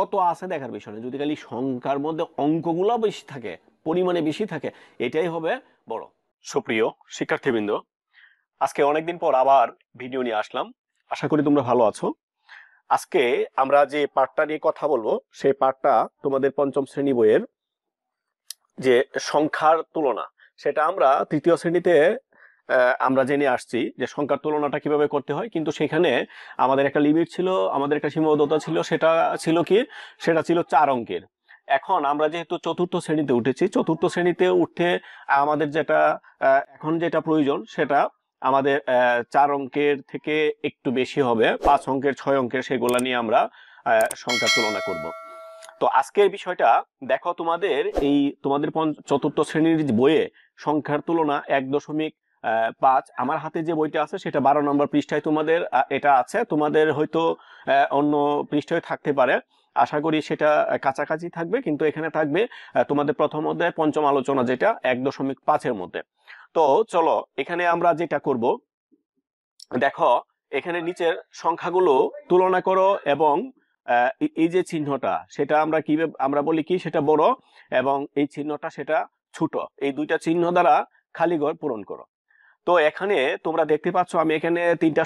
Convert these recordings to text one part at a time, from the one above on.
কত আছে দেখার বিষয় না যদি খালি সংখ্যার মধ্যে অঙ্কগুলো বেশি থাকে পরিমাণে বেশি থাকে এটাই হবে বড় সুপ্রিয় শিক্ষার্থীবৃন্দ আজকে অনেকদিন পর আবার ভিডিও নিয়ে আসলাম আশা করি তোমরা ভালো আছো আজকে আমরা যে পাঠটা নিয়ে কথা বলবো সেই পাঠটা তোমাদের পঞ্চম শ্রেণী বইয়ের যে সংখ্যার তুলনা সেটা আমরা তৃতীয় শ্রেণীতে আমরা জেনে আসছি যে সংখ্যার তুলনাটা কিভাবে করতে হয় কিন্তু সেখানে আমাদের একটা লিমিট ছিল আমাদের একটা সীমাবদ্ধতা ছিল সেটা ছিল কি সেটা ছিল চার অঙ্কের এখন আমরা যেহেতু চতুর্থ শ্রেণীতে উঠেছি চতুর্থ শ্রেণীতে উঠে আমাদের যেটা এখন যেটা প্রয়োজন সেটা আমাদের চার অঙ্কের থেকে একটু বেশি হবে পাঁচ অঙ্কের ছয় অঙ্কের সেগুলো নিয়ে আমরা সংখ্যা তুলনা করব তো আজকের বিষয়টা দেখো তোমাদের এই তোমাদের চতুর্থ শ্রেণীর বইয়ে সংখ্যার তুলনা এক দশমিক পাঁচ আমার হাতে যে বইটা আছে সেটা বারো নম্বর পৃষ্ঠায় তোমাদের এটা আছে তোমাদের হয়তো অন্য পৃষ্ঠায় থাকতে পারে আশা করি সেটা কাছাকাছি থাকবে কিন্তু এখানে থাকবে তোমাদের প্রথম অধ্যায় পঞ্চম আলোচনা যেটা এক দশমিক পাঁচের মধ্যে তো চলো এখানে আমরা যেটা করব দেখো এখানে নিচের সংখ্যাগুলো তুলনা করো এবং এই যে চিহ্নটা সেটা আমরা কি আমরা বলি কি সেটা বড় এবং এই চিহ্নটা সেটা ছোট এই দুইটা চিহ্ন দ্বারা খালি ঘর পূরণ করো তো এখানে তোমরা দেখতে পাচ্ছ আমি এখানে তিনটা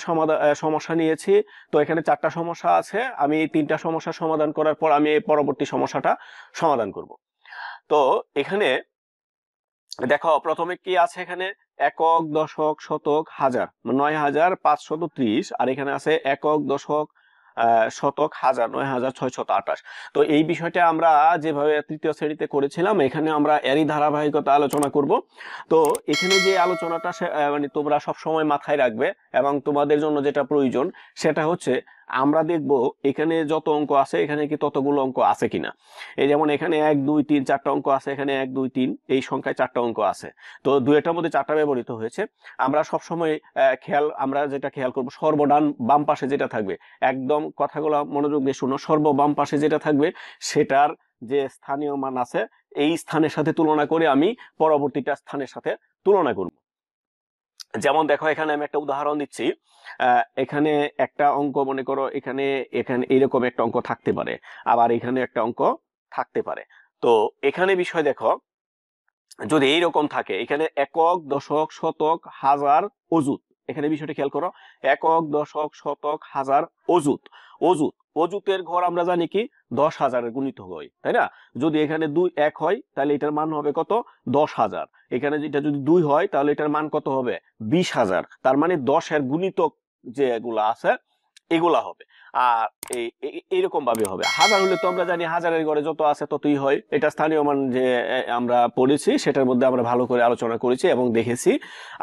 সমস্যা নিয়েছি তো এখানে চারটা সমস্যা আছে আমি তিনটা সমস্যা সমাধান করার পর আমি পরবর্তী সমস্যাটা সমাধান করব তো এখানে দেখো প্রথমে কি আছে এখানে একক দশক শতক হাজার নয় হাজার পাঁচশত ত্রিশ আর এখানে আছে একক দশক শতক হাজার নয় হাজার ছয়শত আঠাশ তো এই বিষয়টা আমরা যেভাবে তৃতীয় শ্রেণীতে করেছিলাম এখানে আমরা এরই ধারাবাহিকতা আলোচনা করব তো এখানে যে আলোচনাটা মানে তোমরা সবসময় মাথায় রাখবে এবং তোমাদের জন্য যেটা প্রয়োজন সেটা হচ্ছে আমরা দেখব এখানে যত অঙ্ক আছে এখানে কি ততগুলো অঙ্ক আছে কিনা এই যেমন এখানে এক দুই তিন চারটা অঙ্ক আছে এখানে এক দুই তিন এই সংখ্যায় চারটা অঙ্ক আছে তো দুয়েটার মধ্যে চারটা ব্যবহৃত হয়েছে আমরা সবসময় খেয়াল আমরা যেটা খেয়াল করব সর্বডান বাম পাশে যেটা থাকবে একদম কথাগুলো মনোযোগ দিয়ে শুনো সর্ব বাম পাশে যেটা থাকবে সেটার যে স্থানীয় মান আছে এই স্থানের সাথে তুলনা করে আমি পরবর্তীটা স্থানের সাথে তুলনা করব যেমন দেখো এখানে আমি একটা উদাহরণ দিচ্ছি এখানে একটা অঙ্ক মনে করো এখানে এখানে এরকম একটা অঙ্ক থাকতে পারে আবার এখানে একটা অঙ্ক থাকতে পারে তো এখানে বিষয় দেখো যদি এইরকম থাকে এখানে একক দশক শতক হাজার অজুত এখানে বিষয়টা খেয়াল করো একক দশক শতক হাজার অজুত অজুত অজুতের ঘর আমরা জানি কি দশ হাজারের গুণিত হয় তাই না যদি এখানে দুই এক হয় তাহলে এটার মান হবে কত দশ হাজার এখানে এটা যদি দুই হয় তাহলে এটার মান কত হবে বিশ হাজার তার মানে দশের গুণিতক যে এগুলো আছে এগুলা হবে আর এইরকম ভাবে হবে হাজার হলে তো আমরা জানি হাজারের ঘরে যত আছে ততই হয় এটা স্থানীয় মান যে আমরা পড়েছি সেটার মধ্যে আমরা ভালো করে আলোচনা করেছি এবং দেখেছি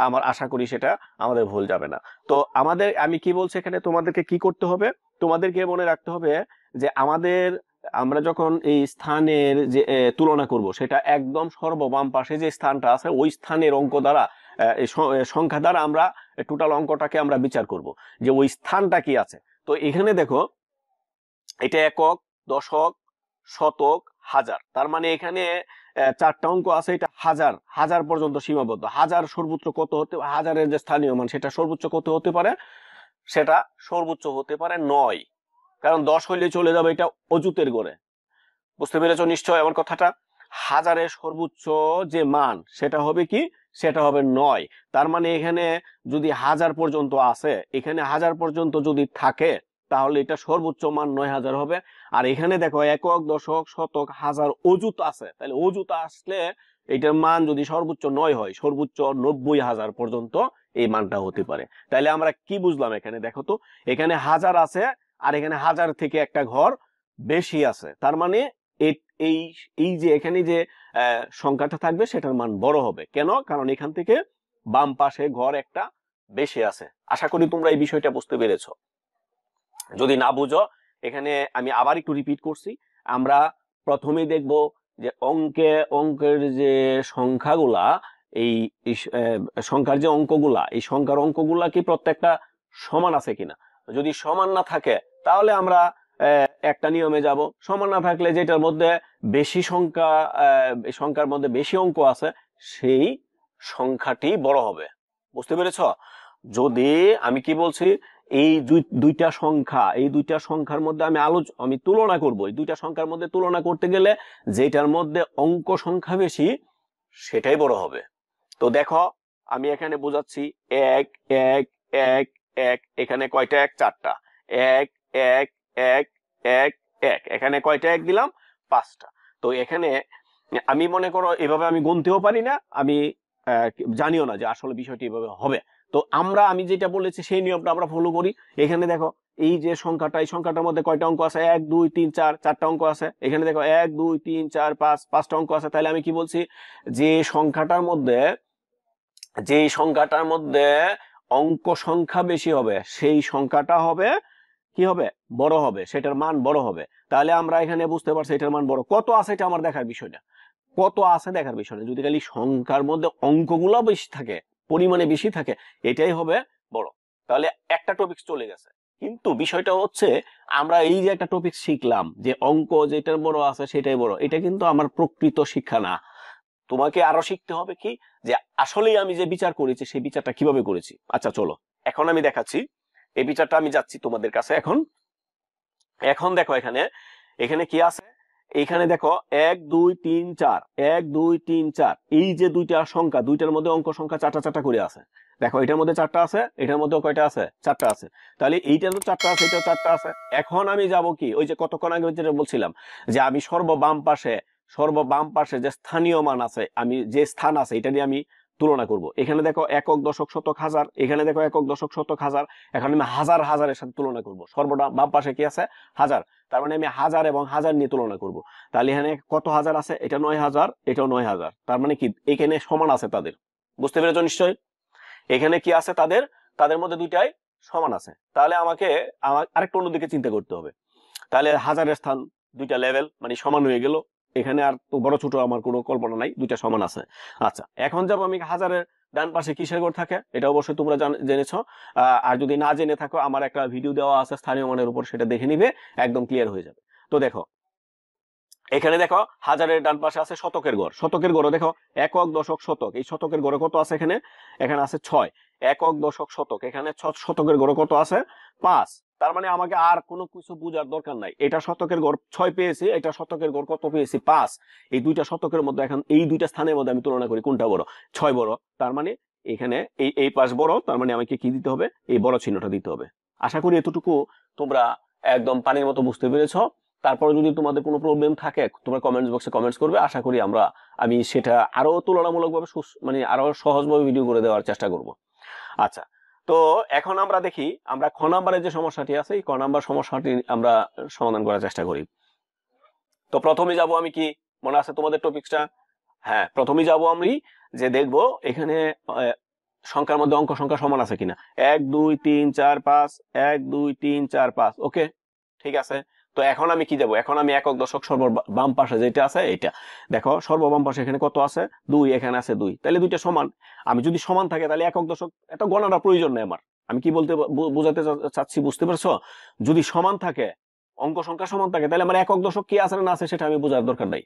আমার আশা করি সেটা আমাদের ভুল যাবে না তো আমাদের আমি কি বলছি এখানে তোমাদেরকে কি করতে হবে তোমাদেরকে মনে রাখতে হবে যে আমাদের আমরা যখন এই স্থানের যে তুলনা করব সেটা একদম সর্ববাম পাশে যে স্থানটা আছে ওই স্থানের অঙ্ক দ্বারা সংখ্যা দ্বারা আমরা টোটাল অঙ্কটাকে আমরা বিচার করব যে ওই স্থানটা কি আছে তো এখানে দেখো এটা একক দশক শতক হাজার তার মানে এখানে চারটা অঙ্ক আছে এটা হাজার হাজার পর্যন্ত সীমাবদ্ধ হাজার সর্বোচ্চ কত হতে হাজারের যে স্থানীয় মান সেটা সর্বোচ্চ কত হতে পারে সেটা সর্বোচ্চ হতে পারে নয় কারণ দশ হইলে চলে যাবে এটা অজুতের গড়ে বুঝতে পেরেছ নিশ্চয় আমার কথাটা হাজারের সর্বোচ্চ যে মান সেটা হবে কি সেটা হবে নয় তার মানে এখানে যদি হাজার পর্যন্ত আছে এখানে হাজার পর্যন্ত যদি থাকে তাহলে এটা সর্বোচ্চ মান নয় হাজার হবে আর এখানে দেখো একক দশক শতক হাজার অজুত আছে তাহলে অজুত আসলে এটার মান যদি সর্বোচ্চ নয় হয় সর্বোচ্চ নব্বই হাজার পর্যন্ত এই মানটা হতে পারে তাহলে আমরা কি বুঝলাম এখানে দেখো তো এখানে হাজার আছে আর এখানে হাজার থেকে একটা ঘর বেশি আছে তার মানে এই এই যে এখানে যে সংখ্যাটা থাকবে সেটার মান বড় হবে কেন কারণ এখান থেকে বাম পাশে ঘর একটা বেশি আছে আশা করি তোমরা এই বিষয়টা বুঝতে পেরেছ যদি না বুঝো এখানে আমি আবার একটু রিপিট করছি আমরা প্রথমে দেখব যে অঙ্কে অঙ্কের যে সংখ্যাগুলা এই সংখ্যার যে অঙ্কগুলা এই সংখ্যার অঙ্কগুলা কি প্রত্যেকটা সমান আছে কিনা যদি সমান না থাকে তাহলে আমরা একটা নিয়মে যাব সমান না থাকলে যেটার মধ্যে বেশি সংখ্যা সংখ্যার মধ্যে বেশি অঙ্ক আছে সেই সংখ্যাটি বড় হবে বুঝতে পেরেছ যদি আমি কি বলছি এই দুইটা সংখ্যা এই দুইটা সংখ্যার মধ্যে আমি আলোচ আমি তুলনা করবো এই দুইটা সংখ্যার মধ্যে তুলনা করতে গেলে যেটার মধ্যে অঙ্ক সংখ্যা বেশি সেটাই বড় হবে তো দেখো আমি এখানে বোঝাচ্ছি এক এক এক এক এখানে কয়টা এক চারটা এক এক এক এক এক এখানে কয়টা এক দিলাম পাঁচটা তো এখানে আমি মনে করো এভাবে আমি গুনতেও পারি না আমি জানিও না যে আসলে বিষয়টি এভাবে হবে তো আমরা আমি যেটা বলেছি সেই নিয়মটা আমরা ফলো করি এখানে দেখো এই যে সংখ্যাটা এই সংখ্যাটার মধ্যে কয়টা অঙ্ক আছে এক দুই তিন চার চারটা অঙ্ক আছে এখানে দেখো এক দুই তিন চার পাঁচ পাঁচটা অঙ্ক আছে তাহলে আমি কি বলছি যে সংখ্যাটার মধ্যে যে সংখ্যাটার মধ্যে অঙ্ক সংখ্যা বেশি হবে সেই সংখ্যাটা হবে কি হবে বড় হবে সেটার মান বড় হবে তাহলে আমরা এখানে বুঝতে পারছি এটার মান বড় কত আছে এটা আমার দেখার বিষয়টা কত আছে দেখার বিষয়টা যদি খালি সংখ্যার মধ্যে অঙ্কগুলো বেশি থাকে পরিমাণে বেশি থাকে এটাই হবে বড় তাহলে একটা টপিক চলে গেছে কিন্তু বিষয়টা হচ্ছে আমরা এই যে একটা টপিক শিখলাম যে অঙ্ক যেটার বড় আছে সেটাই বড় এটা কিন্তু আমার প্রকৃত শিক্ষা না তোমাকে আরো শিখতে হবে কি যে আসলেই আমি যে বিচার করেছি সেই বিচারটা কিভাবে করেছি আচ্ছা চলো এখন আমি দেখাচ্ছি এই বিচারটা আমি যাচ্ছি তোমাদের কাছে এখন এখন দেখো এখানে এখানে কি আছে এখানে দেখো এক দুই তিন চার এক দুই তিন চার এই যে দুইটা সংখ্যা দুইটার মধ্যে অঙ্ক সংখ্যা চারটা চারটা করে আছে দেখো এটার মধ্যে চারটা আছে এটার মধ্যে কয়টা আছে চারটা আছে তাহলে এইটা তো চারটা আছে এটা চারটা আছে এখন আমি যাব কি ওই যে কতক্ষণ আগে যেটা বলছিলাম যে আমি সর্ব বাম পাশে সর্ব বাম পাশে যে স্থানীয় মান আছে আমি যে স্থান আছে এটা নিয়ে আমি তুলনা করব এখানে দেখো একক দশক শতক হাজার এখানে দেখো একক দশক শতক হাজার এখানে আমি হাজার হাজারের সাথে তুলনা করব সর্বদা বাম পাশে কি আছে হাজার তার মানে আমি হাজার এবং হাজার নিয়ে তুলনা করব তাহলে এখানে কত হাজার আছে এটা নয় হাজার এটাও নয় হাজার তার মানে কি এখানে সমান আছে তাদের বুঝতে পেরেছ নিশ্চয় এখানে কি আছে তাদের তাদের মধ্যে দুইটাই সমান আছে তাহলে আমাকে আমার আরেকটা অন্যদিকে চিন্তা করতে হবে তাহলে হাজারের স্থান দুইটা লেভেল মানে সমান হয়ে গেল এখানে আর তো বড় ছোট আমার কোনো কল্পনা নাই দুইটা সমান আছে আচ্ছা এখন যাবো আমি হাজারের ডান পাশে কিসের ঘর থাকে এটা অবশ্যই তোমরা জেনেছ আর যদি না জেনে থাকো আমার একটা ভিডিও দেওয়া আছে স্থানীয় মানের উপর সেটা দেখে নিবে একদম ক্লিয়ার হয়ে যাবে তো দেখো এখানে দেখো হাজারের ডান পাশে আছে শতকের গড় শতকের গড় দেখো একক দশক শতক এই শতকের গড়ে কত আছে এখানে এখানে আছে ছয় একক দশক শতক এখানে ছ শতকের গড় কত আছে পাঁচ তার মানে আমাকে আর কোনো কিছু বোঝার দরকার নাই এটা শতকের গড় ছয় পেয়েছি এটা শতকের গড় কত পেয়েছি পাঁচ এই দুইটা শতকের মধ্যে এখন এই দুইটা স্থানের মধ্যে আমি তুলনা করি কোনটা বড় ছয় বড় তার মানে এখানে এই এই পাশ বড় তার মানে আমাকে কি দিতে হবে এই বড় চিহ্নটা দিতে হবে আশা করি এতটুকু তোমরা একদম পানির মতো বুঝতে পেরেছ তারপরে যদি তোমাদের কোনো প্রবলেম থাকে তোমরা কমেন্টস বক্সে কমেন্টস করবে আশা করি আমরা আমি সেটা আরও তুলনামূলকভাবে মানে আরও সহজভাবে ভিডিও করে দেওয়ার চেষ্টা করবো আচ্ছা তো এখন আমরা দেখি আমরা খ নাম্বারের যে সমস্যাটি আছে এই ক নাম্বার সমস্যাটি আমরা সমাধান করার চেষ্টা করি তো প্রথমে যাব আমি কি মনে আছে তোমাদের টপিকসটা হ্যাঁ প্রথমে যাব আমি যে দেখব এখানে সংখ্যার মধ্যে অঙ্ক সংখ্যা সমান আছে কিনা এক দুই তিন চার পাঁচ এক দুই তিন চার পাঁচ ওকে ঠিক আছে তো এখন আমি কি যাব এখন আমি একক দশক সর্ব বাম পাশে যেটা আছে এটা দেখো সর্ব বাম পাশে এখানে কত আছে দুই এখানে আছে দুই তাহলে দুইটা সমান আমি যদি সমান থাকে তাহলে একক দশক এত গণনা প্রয়োজন নেই আমার আমি কি বলতে বোঝাতে চাচ্ছি বুঝতে পারছো যদি সমান থাকে অঙ্ক সংখ্যা সমান থাকে তাহলে আমার একক দশক কি আছে না আছে সেটা আমি বোঝার দরকার নাই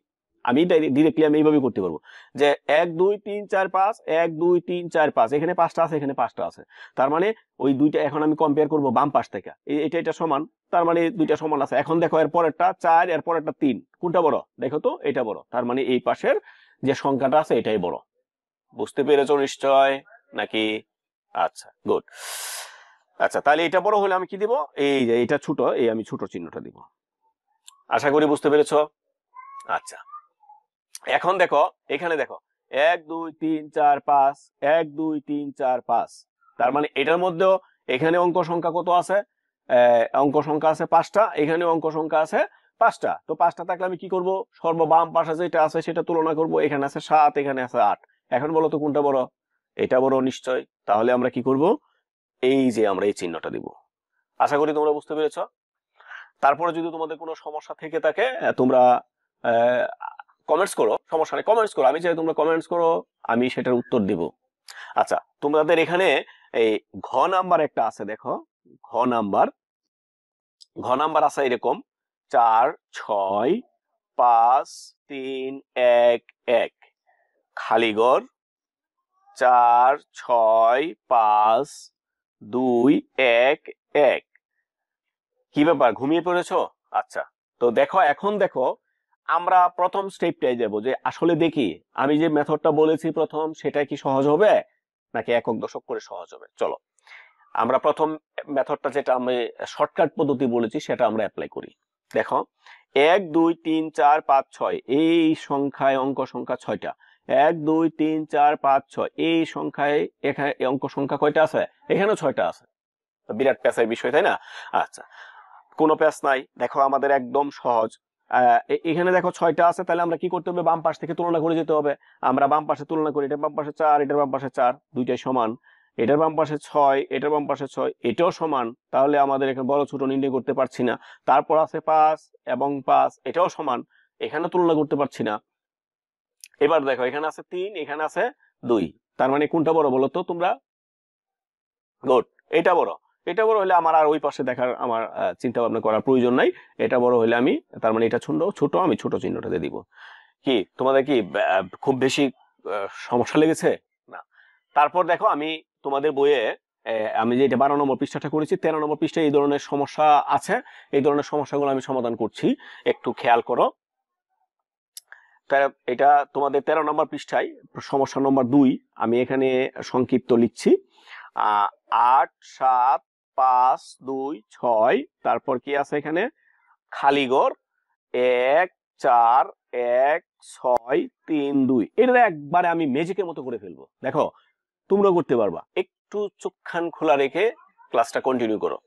আমি ডিরেক্টলি আমি এইভাবে করতে পারবো যে এক দুই তিন চার পাঁচ এক দুই তিন চার পাঁচ এখানে পাঁচটা আছে এখানে পাঁচটা আছে তার মানে ওই দুইটা এখন আমি কম্পেয়ার করবো বাম পাশ থেকে এটা এটা সমান তার মানে দুইটা সমান আছে এখন দেখো এর পরেরটা চার এর পরেরটা তিন কোনটা বড় দেখো তো এটা বড় তার মানে এই পাশের যে সংখ্যাটা আছে এটাই বড় বুঝতে পেরেছ নিশ্চয় নাকি আচ্ছা গুড আচ্ছা তাহলে এটা বড় হলে আমি কি দিব এই যে এটা ছোট এই আমি ছোট চিহ্নটা দিব আশা করি বুঝতে পেরেছ আচ্ছা এখন দেখো এখানে দেখো এক দুই তিন চার পাঁচ এক দুই তিন চার পাঁচ তার মানে এটার মধ্যেও এখানে অঙ্ক সংখ্যা কত আছে অঙ্ক সংখ্যা আছে পাঁচটা এখানে অঙ্ক সংখ্যা আছে পাঁচটা তো পাঁচটা থাকলে আমি কি করবো সর্ব বাম পাশে যেটা আছে সেটা তুলনা করব এখানে আছে সাত এখানে আছে আট এখন বলো তো কোনটা বড় এটা বড় নিশ্চয় তাহলে আমরা কি করব এই যে আমরা এই চিহ্নটা দিব আশা করি তোমরা বুঝতে পেরেছ তারপরে যদি তোমাদের কোনো সমস্যা থেকে থাকে তোমরা কমেন্টস করো সমস্যা নেই কমেন্টস করো আমি চাই তোমরা কমেন্টস করো আমি সেটার উত্তর দিব আচ্ছা তোমাদের এখানে এই ঘ নাম্বার একটা আছে দেখো ঘ নাম্বার ঘ নাম্বার আছে এরকম চার ছয় পাঁচ তিন এক এক খালিগড় চার ছয় পাঁচ দুই এক এক কি ব্যাপার ঘুমিয়ে পড়েছ আচ্ছা তো দেখো এখন দেখো আমরা প্রথম স্টেপটাই যাব যে আসলে দেখি আমি যে মেথডটা বলেছি প্রথম সেটা কি সহজ হবে নাকি একক দশক করে সহজ হবে চলো আমরা প্রথম মেথডটা যেটা আমি শর্টকাট পদ্ধতি বলেছি সেটা আমরা অ্যাপ্লাই করি দেখো এক দুই তিন চার পাঁচ ছয় এই সংখ্যায় অঙ্ক সংখ্যা ছয়টা এক দুই তিন চার পাঁচ ছয় এই সংখ্যায় এখানে অঙ্ক সংখ্যা কয়টা আছে এখানেও ছয়টা আছে বিরাট প্যাসের বিষয় তাই না আচ্ছা কোনো প্যাস নাই দেখো আমাদের একদম সহজ এখানে দেখো ছয়টা আছে তাহলে আমরা কি করতে হবে বাম পাশ থেকে তুলনা করে যেতে হবে আমরা বাম পাশে তুলনা করি এটা বাম পাশে চার এটার বাম পাশে চার দুইটাই সমান এটার বাম পাশে ছয় এটার বাম পাশে ছয় এটাও সমান তাহলে আমাদের এখানে বড় ছোট নির্ণয় করতে পারছি না তারপর আছে পাঁচ এবং পাঁচ এটাও সমান এখানে তুলনা করতে পারছি না এবার দেখো এখানে আছে তিন এখানে আছে দুই তার মানে কোনটা বড় বলো তো তোমরা গুড এটা বড় এটা বড় হলে আমার আর ওই পাশে দেখার আমার চিন্তা ভাবনা করার প্রয়োজন নাই এটা বড় হলে আমি তার মানে এটা ছোট ছোট আমি ছোট চিহ্নটা দিয়ে দিব কি তোমাদের কি খুব বেশি সমস্যা লেগেছে না তারপর দেখো আমি তোমাদের বইয়ে আমি যে এটা বারো নম্বর পৃষ্ঠাটা করেছি তেরো নম্বর পৃষ্ঠায় এই ধরনের সমস্যা আছে এই ধরনের সমস্যাগুলো আমি সমাধান করছি একটু খেয়াল করো এটা তোমাদের তেরো নম্বর পৃষ্ঠায় সমস্যা নম্বর দুই আমি এখানে সংক্ষিপ্ত লিখছি আট সাত পাঁচ দুই ছয় তারপর কি আছে এখানে খালিগড় এক চার এক ছয় তিন দুই এটা একবারে আমি মেজিকের মতো করে ফেলবো দেখো তোমরা করতে পারবা একটু চোখখান খোলা রেখে ক্লাসটা কন্টিনিউ করো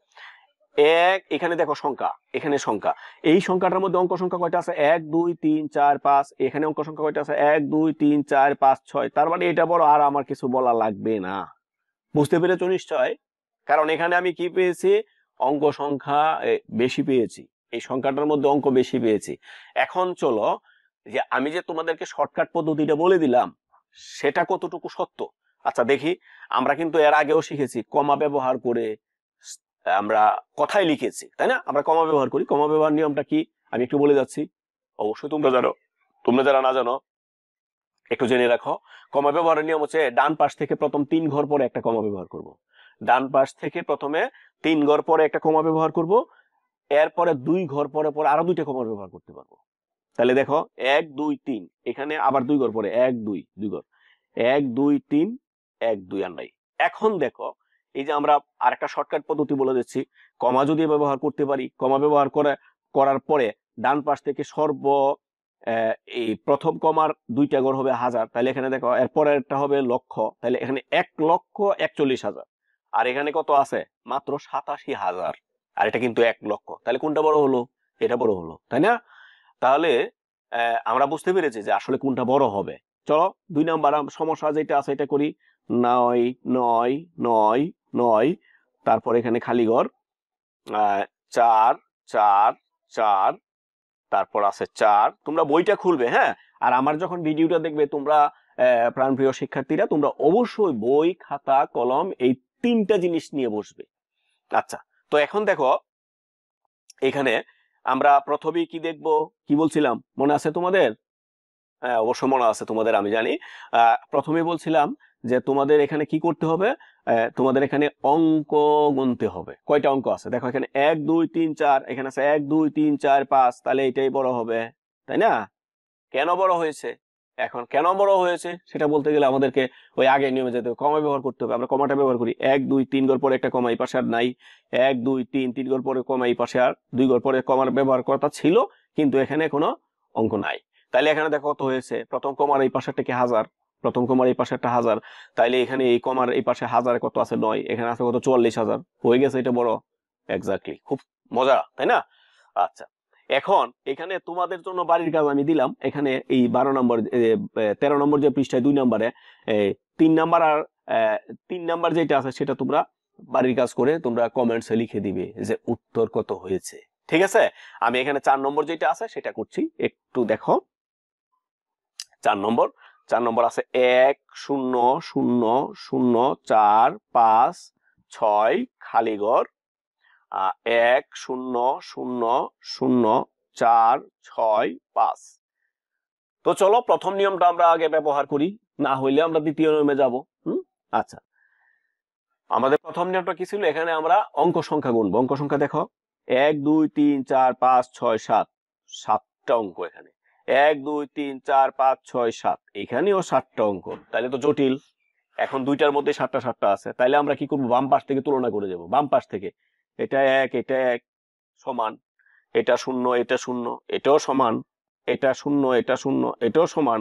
এক এখানে দেখো সংখ্যা এখানে সংখ্যা এই সংখ্যাটার মধ্যে অঙ্ক সংখ্যা কয়টা আছে এক দুই তিন চার পাঁচ এখানে অঙ্ক সংখ্যা কয়টা আছে এক দুই তিন চার পাঁচ ছয় তার মানে এটা বড় আর আমার কিছু বলা লাগবে না বুঝতে পেরেছ নিশ্চয় কারণ এখানে আমি কি পেয়েছি অঙ্ক সংখ্যা বেশি পেয়েছি এই সংখ্যাটার মধ্যে অঙ্ক বেশি পেয়েছি এখন চলো যে আমি যে তোমাদেরকে শর্টকাট পদ্ধতিটা বলে দিলাম সেটা কতটুকু সত্য আচ্ছা দেখি আমরা কিন্তু এর আগেও শিখেছি কমা ব্যবহার করে আমরা কথাই লিখেছি তাই না আমরা কমা ব্যবহার করি কমা ব্যবহার নিয়মটা কি আমি একটু বলে যাচ্ছি অবশ্যই তোমরা জানো তোমরা যারা না জানো একটু জেনে রাখো কমা ব্যবহারের নিয়ম হচ্ছে ডান পাশ থেকে প্রথম তিন ঘর পরে একটা কমা ব্যবহার করব। ডান পাশ থেকে প্রথমে তিন ঘর পরে একটা কমা ব্যবহার করব এরপরে দুই ঘর পরে পরে আরো দুইটা কমা ব্যবহার করতে পারবো তাহলে দেখো এক দুই তিন এখানে আবার দুই ঘর পরে এক দুই দুই ঘর এক দুই তিন এক দুই আর নাই এখন দেখো এই যে আমরা আর একটা শর্টকাট পদ্ধতি বলে দিচ্ছি কমা যদি ব্যবহার করতে পারি কমা ব্যবহার করে করার পরে ডান পাশ থেকে সর্ব এই প্রথম কমার দুইটা ঘর হবে হাজার তাহলে এখানে দেখো এরপরে একটা হবে লক্ষ তাহলে এখানে এক লক্ষ একচল্লিশ হাজার আর এখানে কত আছে মাত্র সাতাশি হাজার আর এটা কিন্তু এক লক্ষ তাহলে কোনটা বড় হলো এটা বড় হলো তাই না তাহলে আমরা বুঝতে পেরেছি যে আসলে কোনটা বড় হবে চলো দুই নাম্বার সমস্যা যেটা আছে এটা করি নয় নয় নয় নয় তারপর এখানে ঘর চার চার চার তারপর আছে চার তোমরা বইটা খুলবে হ্যাঁ আর আমার যখন ভিডিওটা দেখবে তোমরা প্রাণপ্রিয় শিক্ষার্থীরা তোমরা অবশ্যই বই খাতা কলম এই তিনটা জিনিস নিয়ে বসবে আচ্ছা তো এখন দেখো এখানে আমরা প্রথমেই কি দেখব কি বলছিলাম মনে আছে তোমাদের হ্যাঁ, অবশ্য মনে আছে তোমাদের আমি জানি প্রথমে বলছিলাম যে তোমাদের এখানে কি করতে হবে তোমাদের এখানে অঙ্ক গুনতে হবে কয়টা অঙ্ক আছে দেখো এখানে এক দুই তিন চার এখানে আছে এক দুই তিন চার পাঁচ তাহলে এটাই বড় হবে তাই না কেন বড় হয়েছে এখন কেন বড় হয়েছে সেটা বলতে গেলে আমাদেরকে ওই আগে নিয়মে যেতে হবে কমা ব্যবহার করতে হবে আমরা কমাটা ব্যবহার করি এক দুই তিন গড় পরে একটা কমা এই পাশে আর নাই এক দুই তিন তিন গড় পরে কমা এই পাশে আর দুই গড় পরে কমার ব্যবহার করা ছিল কিন্তু এখানে কোনো অঙ্ক নাই তাইলে এখানে দেখো কত হয়েছে প্রথম কমার এই পাশেরটা কি হাজার প্রথম কমার এই পাশে একটা হাজার তাইলে এখানে এই কমার এই পাশে হাজার কত আছে নয় এখানে আছে কত চুয়াল্লিশ হাজার হয়ে গেছে এটা বড় এক্স্যাক্টলি খুব মজা তাই না আচ্ছা এখন এখানে তোমাদের জন্য বাড়ির কাজ আমি দিলাম এখানে এই বারো নম্বর তেরো নম্বর যে পৃষ্ঠায় দুই নম্বরে তিন নাম্বার আর তিন নাম্বার যেটা আছে সেটা তোমরা বাড়ির কাজ করে তোমরা কমেন্টসে লিখে দিবে যে উত্তর কত হয়েছে ঠিক আছে আমি এখানে চার নম্বর যেটা আছে সেটা করছি একটু দেখো চার নম্বর চার নম্বর আছে এক শূন্য শূন্য শূন্য চার পাঁচ ছয় খালিগড় এক শূন্য শূন্য শূন্য চার ছয় পাঁচ তো চলো প্রথম নিয়মটা আমরা আগে ব্যবহার করি না হইলে আমরা দ্বিতীয় নিয়মে যাব হুম আচ্ছা আমাদের প্রথম নিয়মটা কি ছিল এখানে আমরা অঙ্ক সংখ্যা গুনবো অঙ্ক সংখ্যা দেখো এক দুই তিন চার পাঁচ ছয় সাত সাতটা অঙ্ক এখানে এক দুই তিন চার পাঁচ ছয় সাত এখানেও সাতটা অঙ্ক তাহলে তো জটিল এখন দুইটার মধ্যে সাতটা সাতটা আছে তাহলে আমরা কি করবো বাম পাশ থেকে তুলনা করে যাবো বাম পাশ থেকে এটা এক এটা এক সমান এটা শূন্য এটা শূন্য এটাও সমান এটা শূন্য এটা শূন্য এটাও সমান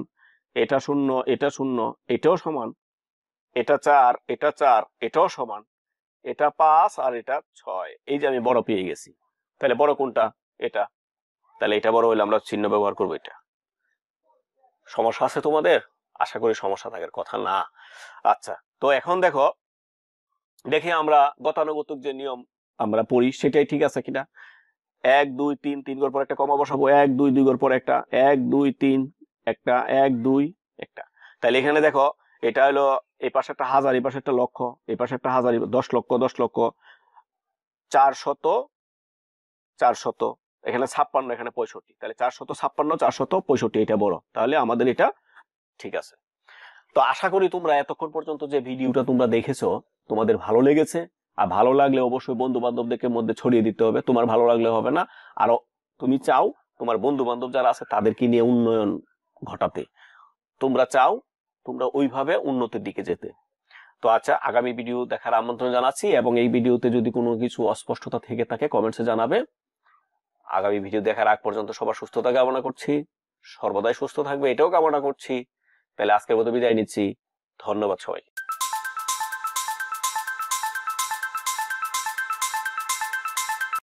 এটা শূন্য এটা শূন্য এটাও সমান এটা চার এটা চার এটাও সমান এটা পাঁচ আর এটা ছয় এই যে আমি বড় পেয়ে গেছি তাহলে বড় কোনটা এটা তাহলে এটা বড় হলে আমরা চিহ্ন ব্যবহার করবো এটা সমস্যা আছে তোমাদের আশা করি সমস্যা থাকার কথা না আচ্ছা তো এখন দেখো দেখি আমরা গতানুগতিক যে নিয়ম আমরা পড়ি সেটাই ঠিক আছে কিনা এক দুই তিন তিন গড় পর একটা কমা বসাবো এক দুই দুই গড় পর একটা এক দুই তিন একটা এক দুই একটা তাহলে এখানে দেখো এটা হলো এই পাশে একটা হাজার এই পাশে একটা লক্ষ এই পাশে একটা হাজার দশ লক্ষ দশ লক্ষ চার শত চার শত এখানে ছাপ্পান্ন এখানে পঁয়ষট্টি তাহলে চার শত ছাপ্পান্ন চার শত পঁয়ষট্টি এটা বড় তাহলে আমাদের এটা ঠিক আছে তো আশা করি তোমরা এতক্ষণ পর্যন্ত যে ভিডিওটা তোমরা দেখেছো তোমাদের ভালো লেগেছে আর ভালো লাগলে অবশ্যই বন্ধু বান্ধবদের মধ্যে ছড়িয়ে দিতে হবে তোমার ভালো লাগলে হবে না আর তুমি চাও তোমার বন্ধু বান্ধব যারা আছে তাদেরকে নিয়ে উন্নয়ন ঘটাতে তোমরা চাও তোমরা ওইভাবে উন্নতির দিকে যেতে তো আচ্ছা আগামী ভিডিও দেখার আমন্ত্রণ জানাচ্ছি এবং এই ভিডিওতে যদি কোনো কিছু অস্পষ্টতা থেকে থাকে কমেন্টসে জানাবে আগামী ভিডিও দেখার আগ পর্যন্ত সবার সুস্থতা কামনা করছি সর্বদাই সুস্থ থাকবে এটাও কামনা করছি তাহলে আজকের মতো বিদায় নিচ্ছি ধন্যবাদ সবাইকে